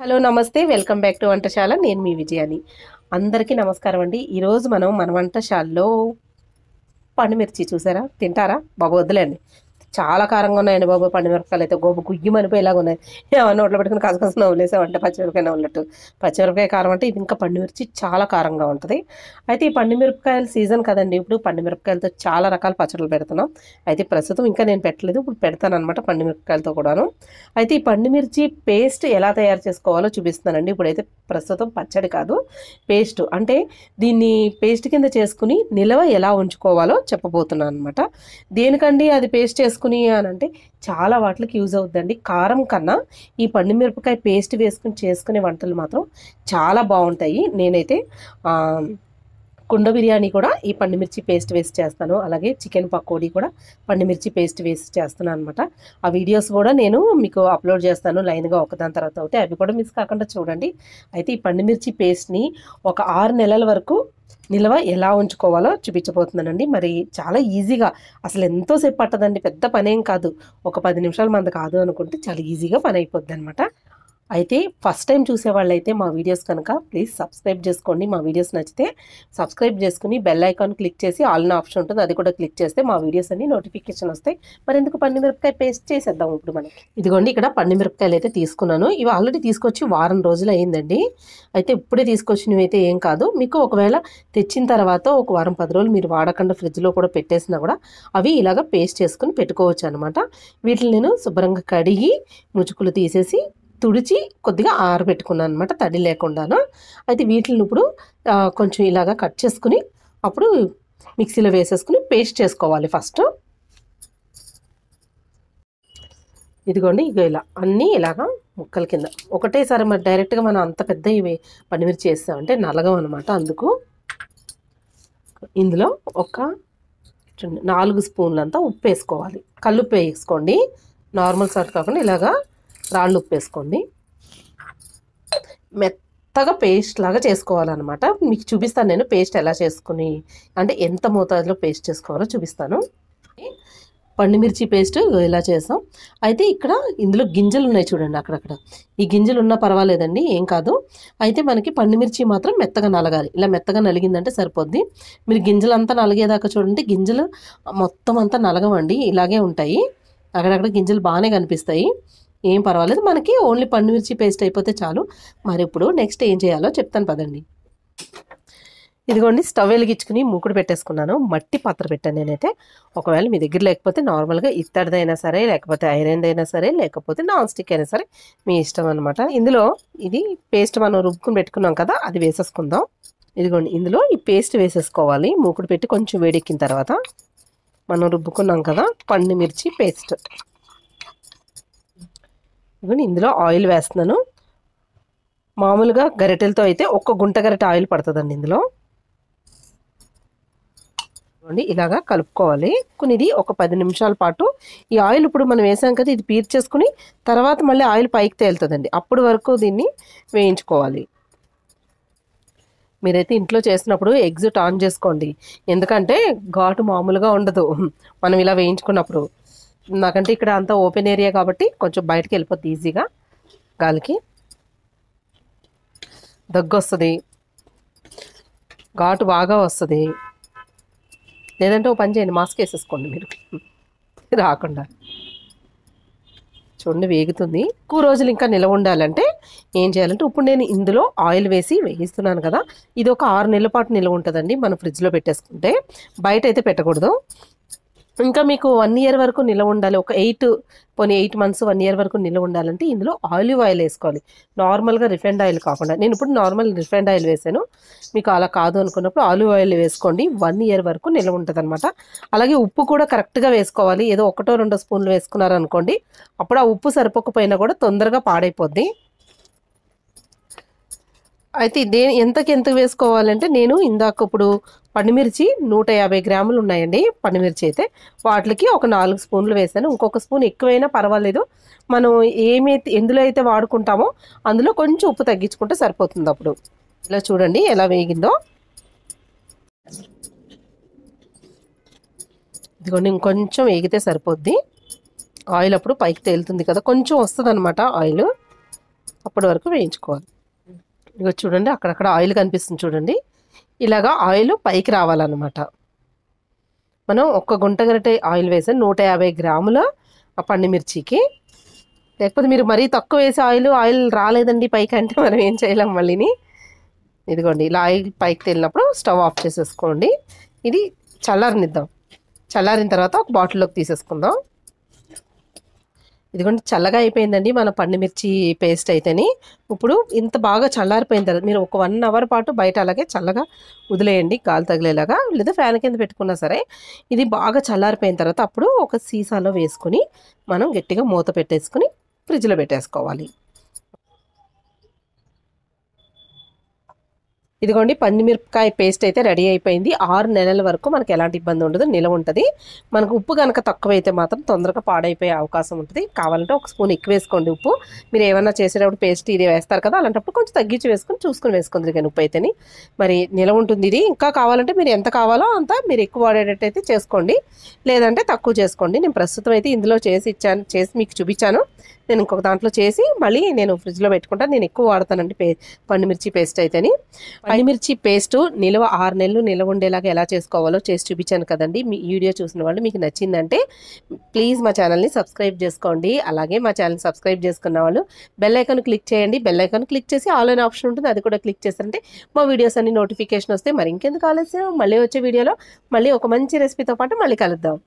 hello నమస్తే welcome back to వంటశాల నేను మీ విజయాని అందరికీ నమస్కారం అండి ఈరోజు మనం మన వంటశాలలో పండుమిర్చి చూసారా తింటారా బాగా వద్దులేండి చాలా కారంగా ఉన్నాయండి బాబు పండుమిరపకాయలు అయితే గోపు మనిపోయి ఇలాగ ఉన్నాయి ఏమన్నా నోట్లో పెట్టుకుని కసకస అంటే పచ్చిమిరపకాయ నవ్వులట్టు పచ్చిమిరపకాయ కారం అంటే ఇది ఇంకా పండుమిర్చి చాలా కారంగా ఉంటుంది అయితే ఈ పండుమిరపకాయల సీజన్ కదండి ఇప్పుడు పండుమిరపకాయలతో చాలా రకాల పచ్చళ్ళు పెడుతున్నాం అయితే ప్రస్తుతం ఇంకా నేను పెట్టలేదు ఇప్పుడు పండు పండుమిరపకాయలతో కూడాను అయితే ఈ పండుమిర్చి పేస్ట్ ఎలా తయారు చేసుకోవాలో చూపిస్తానండి ఇప్పుడైతే ప్రస్తుతం పచ్చడి కాదు పేస్ట్ అంటే దీన్ని పేస్ట్ కింద చేసుకుని నిల్వ ఎలా ఉంచుకోవాలో చెప్పబోతున్నాను అనమాట దేనికండి అది పేస్ట్ చేసుకు చేసుకుని అని అంటే చాలా వాటికి యూజ్ అవుతుందండి కారం కన్నా ఈ పండు మిరపకాయ పేస్ట్ వేసుకుని చేసుకునే వంటలు మాత్రం చాలా బాగుంటాయి నేనైతే కుండ బిర్యానీ కూడా ఈ పండుమిర్చి పేస్ట్ వేసి చేస్తాను అలాగే చికెన్ పకోడీ కూడా పండుమిర్చి పేస్ట్ వేసి చేస్తున్నాను అనమాట ఆ వీడియోస్ కూడా నేను మీకు అప్లోడ్ చేస్తాను లైన్గా ఒకదాని తర్వాత అవుతాయి అవి కూడా మిస్ కాకుండా చూడండి అయితే ఈ పండుమిర్చి పేస్ట్ని ఒక ఆరు నెలల వరకు నిల్వ ఎలా ఉంచుకోవాలో చూపించబోతున్నానండి మరి చాలా ఈజీగా అసలు ఎంతోసేపు పట్టదండి పెద్ద పనేం కాదు ఒక పది నిమిషాలు మనది కాదు అనుకుంటే చాలా ఈజీగా పని అయిపోద్ది అయితే ఫస్ట్ టైం చూసే వాళ్ళైతే మా వీడియోస్ కనుక ప్లీజ్ సబ్స్క్రైబ్ చేసుకోండి మా వీడియోస్ నచ్చితే సబ్స్క్రైబ్ చేసుకుని బెల్ ఐకాన్ క్లిక్ చేసి ఆల్ ఆప్షన్ ఉంటుంది అది కూడా క్లిక్ చేస్తే మా వీడియోస్ అన్ని నోటిఫికేషన్ వస్తాయి మరి ఎందుకు మిరపకాయ పేస్ట్ చేసేద్దాం ఇప్పుడు మనం ఇదిగోండి ఇక్కడ మిరపకాయలు అయితే తీసుకున్నాను ఇవి ఆల్రెడీ తీసుకొచ్చి వారం రోజులు అయిందండి అయితే ఇప్పుడే తీసుకొచ్చినవైతే ఏం కాదు మీకు ఒకవేళ తెచ్చిన తర్వాత ఒక వారం పది రోజులు మీరు వాడకుండా ఫ్రిడ్జ్లో కూడా పెట్టేసినా కూడా అవి ఇలాగ పేస్ట్ చేసుకుని పెట్టుకోవచ్చు అనమాట వీటిని నేను శుభ్రంగా కడిగి ముచుకులు తీసేసి తుడిచి కొద్దిగా ఆరబెట్టుకున్నాను అనమాట తడి లేకుండాను అయితే వీటిని ఇప్పుడు కొంచెం ఇలాగా కట్ చేసుకుని అప్పుడు మిక్సీలో వేసేసుకుని పేస్ట్ చేసుకోవాలి ఫస్ట్ ఇదిగోండి ఇక ఇలా అన్నీ ఇలాగా ముక్కల కింద ఒకటేసారి మరి డైరెక్ట్గా మనం అంత పెద్ద ఇవి పనిమిర్చి చేస్తామంటే నలగం అనమాట అందుకు ఇందులో ఒక నాలుగు స్పూన్లంతా ఉప్పు వేసుకోవాలి కల్లుప్పు వేసుకోండి నార్మల్ సాల్ట్ కాకుండా ఇలాగా రాళ్ళు ఉప్పు వేసుకోండి మెత్తగా పేస్ట్ లాగా చేసుకోవాలన్నమాట మీకు చూపిస్తాను నేను పేస్ట్ ఎలా చేసుకుని అంటే ఎంత మోతాదులో పేస్ట్ చేసుకోవాలో చూపిస్తాను పండుమిర్చి పేస్ట్ ఇలా చేసాం అయితే ఇక్కడ ఇందులో గింజలు ఉన్నాయి చూడండి అక్కడక్కడ ఈ గింజలు ఉన్నా పర్వాలేదండి ఏం కాదు అయితే మనకి పండుమిర్చి మాత్రం మెత్తగా నలగాలి ఇలా మెత్తగా నలిగిందంటే సరిపోద్ది మీరు గింజలంతా నలిగేదాకా చూడండి గింజలు మొత్తం అంతా నలగవండి ఇలాగే ఉంటాయి అక్కడక్కడ గింజలు బాగానే కనిపిస్తాయి ఏం పర్వాలేదు మనకి ఓన్లీ పన్ను మిర్చి పేస్ట్ అయిపోతే చాలు మరి ఇప్పుడు నెక్స్ట్ ఏం చేయాలో చెప్తాను పదండి ఇదిగోండి స్టవ్ వెలిగించుకుని మూకుడు పెట్టేసుకున్నాను మట్టి పాత్ర పెట్టాను నేనైతే ఒకవేళ మీ దగ్గర లేకపోతే నార్మల్గా ఇత్తడిదైనా సరే లేకపోతే ఐరన్దైనా సరే లేకపోతే నాన్ స్టిక్ అయినా సరే మీ ఇష్టం అనమాట ఇందులో ఇది పేస్ట్ మనం రుబ్బుకుని పెట్టుకున్నాం కదా అది వేసేసుకుందాం ఇదిగోండి ఇందులో ఈ పేస్ట్ వేసేసుకోవాలి మూకుడు పెట్టి కొంచెం వేడెక్కిన తర్వాత మనం రుబ్బుకున్నాం కదా పన్ను మిర్చి పేస్ట్ ఇవన్నీ ఇందులో ఆయిల్ వేస్తున్నాను మామూలుగా గరిటెలతో అయితే ఒక్క గుంట గరిట ఆయిల్ పడుతుందండి ఇందులో చూడండి ఇలాగా కలుపుకోవాలి కొన్ని ఇది ఒక పది నిమిషాల పాటు ఈ ఆయిల్ ఇప్పుడు మనం వేసాం కదా ఇది పీర్చేసుకుని తర్వాత మళ్ళీ ఆయిల్ పైకి తేలుతుందండి అప్పుడు వరకు దీన్ని వేయించుకోవాలి మీరైతే ఇంట్లో చేసినప్పుడు ఎగ్జిట్ ఆన్ చేసుకోండి ఎందుకంటే ఘాటు మామూలుగా ఉండదు మనం ఇలా వేయించుకున్నప్పుడు నాకంటే ఇక్కడ అంతా ఓపెన్ ఏరియా కాబట్టి కొంచెం బయటకు వెళ్ళిపోద్ది ఈజీగా గాలికి దగ్గు వస్తుంది ఘాటు బాగా వస్తుంది లేదంటే ఓ పని చేయండి మాస్క్ వేసేసుకోండి మీరు రాకుండా చూడండి వేగుతుంది ఎక్కువ రోజులు ఇంకా నిలవ ఉండాలంటే ఏం చేయాలంటే ఇప్పుడు నేను ఇందులో ఆయిల్ వేసి వేయిస్తున్నాను కదా ఇది ఒక ఆరు నెలల పాటు నిల్వ ఉంటుందండి మనం ఫ్రిడ్జ్లో పెట్టేసుకుంటే బయట అయితే పెట్టకూడదు ఇంకా మీకు వన్ ఇయర్ వరకు నిలవ ఉండాలి ఒక ఎయిట్ పోనీ ఎయిట్ మంత్స్ వన్ ఇయర్ వరకు నిలవ ఉండాలంటే ఇందులో ఆలివ్ ఆయిల్ వేసుకోవాలి నార్మల్గా రిఫైండ్ ఆయిల్ కాకుండా నేను ఇప్పుడు నార్మల్ రిఫైండ్ ఆయిల్ వేసాను మీకు అలా కాదు అనుకున్నప్పుడు ఆలివ్ ఆయిల్ వేసుకోండి వన్ ఇయర్ వరకు నిలవ ఉంటుంది అనమాట అలాగే ఉప్పు కూడా కరెక్ట్గా వేసుకోవాలి ఏదో ఒకటో రెండో స్పూన్లు వేసుకున్నారనుకోండి అప్పుడు ఆ ఉప్పు సరిపోకపోయినా కూడా తొందరగా పాడైపోద్ది అయితే దే ఎంతకి ఎంత వేసుకోవాలంటే నేను ఇందాక ఇప్పుడు పండుమిర్చి నూట యాభై గ్రాములు ఉన్నాయండి పండుమిర్చి అయితే వాటికి ఒక నాలుగు స్పూన్లు వేసాను ఇంకొక స్పూన్ ఎక్కువైనా పర్వాలేదు మనం ఏమైతే ఎందులో అయితే వాడుకుంటామో అందులో కొంచెం ఉప్పు తగ్గించుకుంటే సరిపోతుంది అప్పుడు ఇలా చూడండి ఎలా వేగిందో ఇదిగోండి ఇంకొంచెం వేగితే సరిపోద్ది ఆయిల్ అప్పుడు పైకి తేలుతుంది కదా కొంచెం వస్తుంది ఆయిల్ అప్పటి వరకు వేయించుకోవాలి ఇదిగో చూడండి అక్కడక్కడ ఆయిల్ కనిపిస్తుంది చూడండి ఇలాగా ఆయిల్ పైకి రావాలన్నమాట మనం ఒక్క గుంట గరిట ఆయిల్ వేసే నూట యాభై గ్రాముల మిర్చికి లేకపోతే మీరు మరీ తక్కువ వేసే ఆయిల్ ఆయిల్ రాలేదండి పైకి అంటే మనం ఏం చేయలేం మళ్ళీని ఇదిగోండి ఇలా ఆయిల్ పైకి తేలినప్పుడు స్టవ్ ఆఫ్ చేసేసుకోండి ఇది చల్లారనిద్దాం చల్లారిన తర్వాత ఒక బాటిల్లోకి తీసేసుకుందాం ఇదిగోండి చల్లగా అయిపోయిందండి మన పండుమిర్చి పేస్ట్ అయితేని ఇప్పుడు ఇంత బాగా చల్లారిపోయిన తర్వాత మీరు ఒక వన్ అవర్ పాటు బయట అలాగే చల్లగా వదిలేయండి కాలు తగిలేలాగా లేదా ఫ్యాన్ కింద పెట్టుకున్నా సరే ఇది బాగా చల్లారిపోయిన తర్వాత అప్పుడు ఒక సీసాలో వేసుకుని మనం గట్టిగా మూత పెట్టేసుకుని ఫ్రిడ్జ్లో పెట్టేసుకోవాలి ఇదిగోండి పందిమిరపకాయ పేస్ట్ అయితే రెడీ అయిపోయింది ఆరు నెలల వరకు మనకి ఎలాంటి ఇబ్బంది ఉండదు నిలవ ఉంటుంది మనకు ఉప్పు కనుక తక్కువైతే మాత్రం తొందరగా పాడైపోయే అవకాశం ఉంటుంది కావాలంటే ఒక స్పూన్ ఎక్కువ వేసుకోండి ఉప్పు మీరు ఏమైనా చేసేటప్పుడు పేస్ట్ ఇది వేస్తారు కదా అలాంటప్పుడు కొంచెం తగ్గించి వేసుకొని చూసుకొని వేసుకుంది కానీ ఉప్పు అయితేని మరి నిలవ ఉంటుంది ఇది ఇంకా కావాలంటే మీరు ఎంత కావాలో అంత మీరు ఎక్కువ వాడేటట్టు చేసుకోండి లేదంటే తక్కువ చేసుకోండి నేను ప్రస్తుతం అయితే ఇందులో చేసి ఇచ్చాను చేసి మీకు చూపించాను నేను ఇంకొక దాంట్లో చేసి మళ్ళీ నేను ఫ్రిడ్జ్లో పెట్టుకుంటాను నేను ఎక్కువ వాడతానండి పే పండుమిర్చి పేస్ట్ అయితేని పండుమిర్చి పేస్ట్ నిల్వ ఆరు నెలలు నిల్వ ఉండేలాగా ఎలా చేసుకోవాలో చేసి చూపించాను కదండి మీ వీడియో చూసిన వాళ్ళు మీకు నచ్చిందంటే ప్లీజ్ మా ఛానల్ని సబ్స్క్రైబ్ చేసుకోండి అలాగే మా ఛానల్ సబ్స్క్రైబ్ చేసుకున్న వాళ్ళు బెల్ క్లిక్ చేయండి బెల్ క్లిక్ చేసి ఆన్లైన్ ఆప్షన్ ఉంటుంది అది కూడా క్లిక్ చేస్తారంటే మా వీడియోస్ అన్ని నోటిఫికేషన్ వస్తే మరి ఇంకెందుకు ఆలస్యం మళ్ళీ వచ్చే వీడియోలో మళ్ళీ ఒక మంచి రెసిపీతో పాటు మళ్ళీ కలుద్దాం